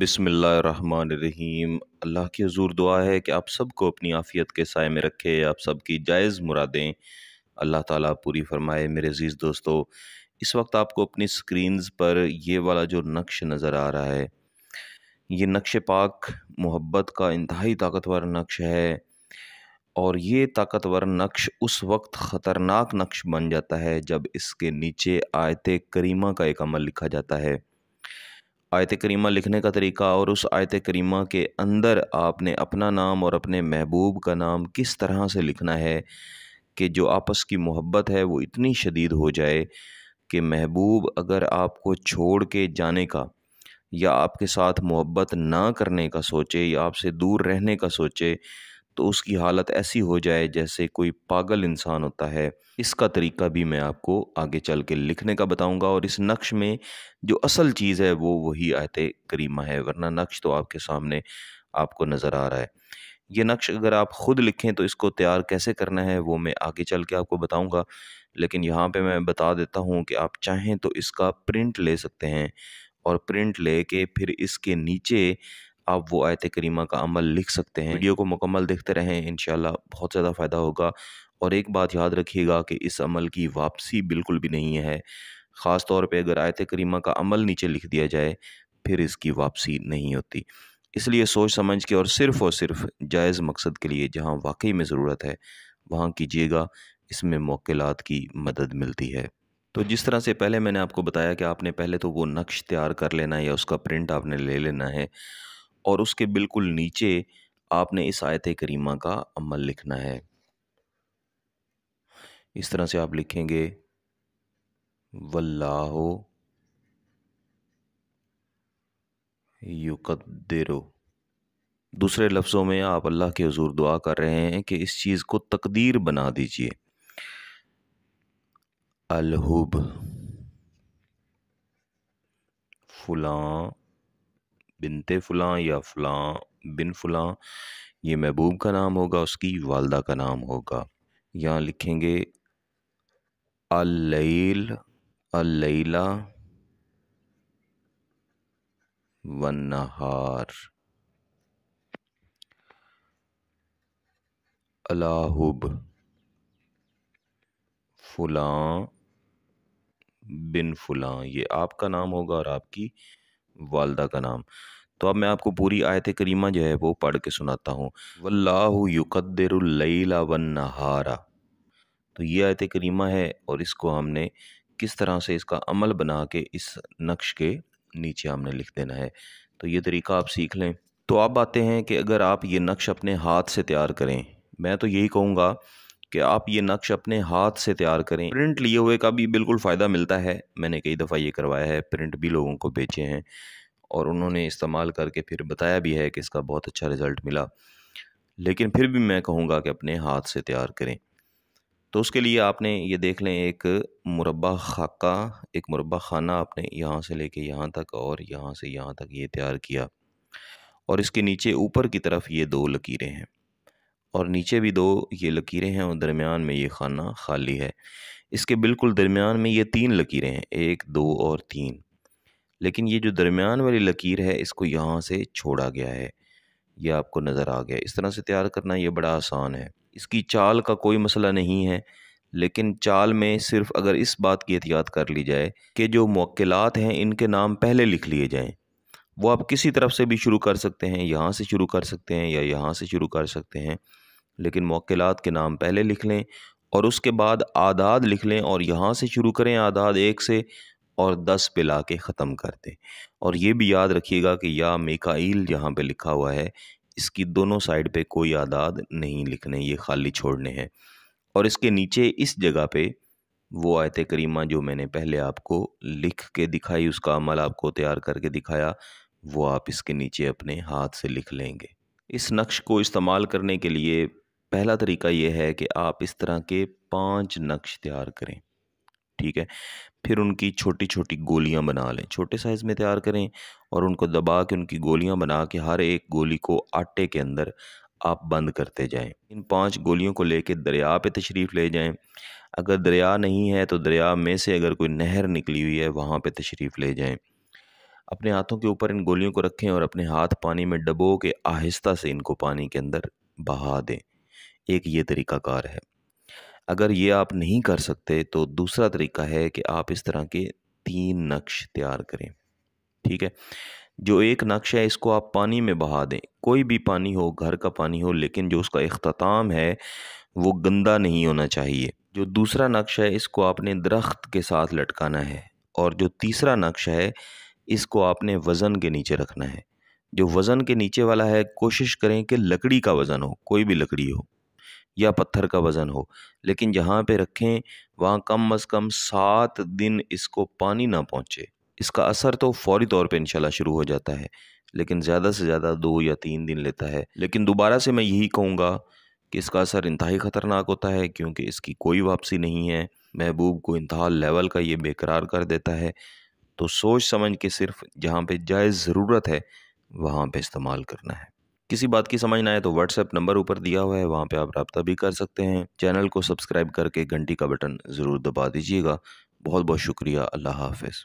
बिसमीम अल्लाह की हजूर दुआ है कि आप सबको अपनी आफ़ियत के साय में रखे आप सबकी जायज़ मुरादें अल्लाह ताला पूरी फरमाए मेरे अज़ीज़ दोस्तों इस वक्त आपको अपनी स्क्रीनज़ पर ये वाला जो नक्श नज़र आ रहा है ये नक्श पाक मोहब्बत का इंतहाई ताकतवर नक्श है और ये ताकतवर नक्श उस वक्त ख़तरनाक नक्श बन जाता है जब इसके नीचे आयत करीमा का एक अमल लिखा जाता है आयत करीमा लिखने का तरीका और उस आयत करीमा के अंदर आपने अपना नाम और अपने महबूब का नाम किस तरह से लिखना है कि जो आपस की मोहब्बत है वो इतनी शदीद हो जाए कि महबूब अगर आपको छोड़ के जाने का या आपके साथ मोहब्बत ना करने का सोचे या आपसे दूर रहने का सोचे तो उसकी हालत ऐसी हो जाए जैसे कोई पागल इंसान होता है इसका तरीका भी मैं आपको आगे चल के लिखने का बताऊंगा और इस नक्श में जो असल चीज़ है वो वही आयत करीमा है वरना नक्श तो आपके सामने आपको नज़र आ रहा है ये नक्श अगर आप ख़ुद लिखें तो इसको तैयार कैसे करना है वो मैं आगे चल के आपको बताऊँगा लेकिन यहाँ पर मैं बता देता हूँ कि आप चाहें तो इसका प्रिंट ले सकते हैं और प्रिंट ले फिर इसके नीचे आप वो आयत करीमा का अमल लिख सकते हैं वीडियो को मुकम्मल देखते रहें इन बहुत ज़्यादा फ़ायदा होगा और एक बात याद रखिएगा कि इस अमल की वापसी बिल्कुल भी नहीं है ख़ास तौर पे अगर आयत करीमा का अमल नीचे लिख दिया जाए फिर इसकी वापसी नहीं होती इसलिए सोच समझ के और सिर्फ़ और सिर्फ जायज़ मकसद के लिए जहाँ वाकई में ज़रूरत है वहाँ कीजिएगा इसमें मौकलात की मदद मिलती है तो जिस तरह से पहले मैंने आपको बताया कि आपने पहले तो वो नक्श तैयार कर लेना है या उसका प्रिंट आपने ले लेना है और उसके बिल्कुल नीचे आपने इस आयत करीमा का अमल लिखना है इस तरह से आप लिखेंगे वल्लाहो युकदेरो दूसरे लफ्ज़ों में आप अल्लाह के हजूर दुआ कर रहे हैं कि इस चीज़ को तकदीर बना दीजिए अलहुब फुला बिनते फलां या फलां बिन फलां ये महबूब का नाम होगा उसकी वालदा का नाम होगा यहाँ लिखेंगे अल अलैला वन्नहार अलाहुब फुलां बिन फुलां ये आपका नाम होगा और आपकी वालदा का नाम तो अब मैं आपको पूरी आयत करीमा जो है वो पढ़ के सुनाता हूँ वल्लाह वन नहारा तो ये आयत करीमा है और इसको हमने किस तरह से इसका अमल बना के इस नक्श के नीचे हमने लिख देना है तो ये तरीका आप सीख लें तो आप आते हैं कि अगर आप ये नक्श अपने हाथ से तैयार करें मैं तो यही कहूँगा कि आप ये नक्श अपने हाथ से तैयार करें प्रिंट लिए हुए का भी बिल्कुल फ़ायदा मिलता है मैंने कई दफ़ा ये करवाया है प्रिंट भी लोगों को बेचे हैं और उन्होंने इस्तेमाल करके फिर बताया भी है कि इसका बहुत अच्छा रिज़ल्ट मिला लेकिन फिर भी मैं कहूँगा कि अपने हाथ से तैयार करें तो उसके लिए आपने ये देख लें एक मुरबा खाका एक मुरबा खाना आपने यहाँ से लेके यहाँ तक और यहाँ से यहाँ तक ये तैयार किया और इसके नीचे ऊपर की तरफ ये दो लकीरें हैं और नीचे भी दो ये लकीरें हैं और दरमियान में ये खाना खाली है इसके बिल्कुल दरमियान में ये तीन लकीरें हैं एक दो और तीन लेकिन ये जो दरमियान वाली लकीर है इसको यहाँ से छोड़ा गया है ये आपको नज़र आ गया इस तरह से तैयार करना ये बड़ा आसान है इसकी चाल का कोई मसला नहीं है लेकिन चाल में सिर्फ अगर इस बात की एहतियात कर ली जाए कि जो मौकलात हैं इनके नाम पहले लिख लिए जाएँ वो आप किसी तरफ से भी शुरू कर सकते हैं यहाँ से शुरू कर सकते हैं या यहाँ से शुरू कर सकते हैं लेकिन मौकेलात के नाम पहले लिख लें और उसके बाद आदाद लिख लें और यहाँ से शुरू करें आदाद एक से और दस पे ला के ख़त्म कर दें और ये भी याद रखिएगा कि या मेकाइल जहाँ पे लिखा हुआ है इसकी दोनों साइड पे कोई आदाद नहीं लिखने ये खाली छोड़ने हैं और इसके नीचे इस जगह पे वो आयत करीमा जो मैंने पहले आपको लिख के दिखाई उसका अमल आपको तैयार करके दिखाया वो आप इसके नीचे अपने हाथ से लिख लेंगे इस नक्श को इस्तेमाल करने के लिए पहला तरीका ये है कि आप इस तरह के पांच नक्श तैयार करें ठीक है फिर उनकी छोटी छोटी गोलियां बना लें छोटे साइज़ में तैयार करें और उनको दबा के उनकी गोलियां बना के हर एक गोली को आटे के अंदर आप बंद करते जाएं इन पांच गोलियों को लेके दरिया पे तशरीफ़ ले जाएं अगर दरिया नहीं है तो दरिया में से अगर कोई नहर निकली हुई है वहाँ पर तशरीफ़ ले जाएँ अपने हाथों के ऊपर इन गोलियों को रखें और अपने हाथ पानी में डबो के आहिस्ता से इनको पानी के अंदर बहा दें एक ये तरीकाकार है अगर ये आप नहीं कर सकते तो दूसरा तरीका है कि आप इस तरह के तीन नक्श तैयार करें ठीक है जो एक नक्श है इसको आप पानी में बहा दें कोई भी पानी हो घर का पानी हो लेकिन जो उसका अख्ताम है वो गंदा नहीं होना चाहिए जो दूसरा नक्श है इसको आपने दरख्त के साथ लटकाना है और जो तीसरा नक्श है इसको आपने वज़न के नीचे रखना है जो वज़न के नीचे वाला है कोशिश करें कि लकड़ी का वज़न हो कोई भी लकड़ी हो या पत्थर का वज़न हो लेकिन जहाँ पे रखें वहाँ कम अज़ कम सात दिन इसको पानी ना पहुँचे इसका असर तो फौरी तौर पे इंशाल्लाह शुरू हो जाता है लेकिन ज़्यादा से ज़्यादा दो या तीन दिन लेता है लेकिन दोबारा से मैं यही कहूँगा कि इसका असर इंतहाई ख़तरनाक होता है क्योंकि इसकी कोई वापसी नहीं है महबूब को इंतहा लेवल का ये बेकरार कर देता है तो सोच समझ के सिर्फ जहाँ पे जायज़ ज़रूरत है वहाँ पे इस्तेमाल करना है किसी बात की समझ ना आए तो व्हाट्सएप नंबर ऊपर दिया हुआ है वहाँ पे आप रबता भी कर सकते हैं चैनल को सब्सक्राइब करके घंटी का बटन ज़रूर दबा दीजिएगा बहुत बहुत शुक्रिया अल्लाह हाफिज़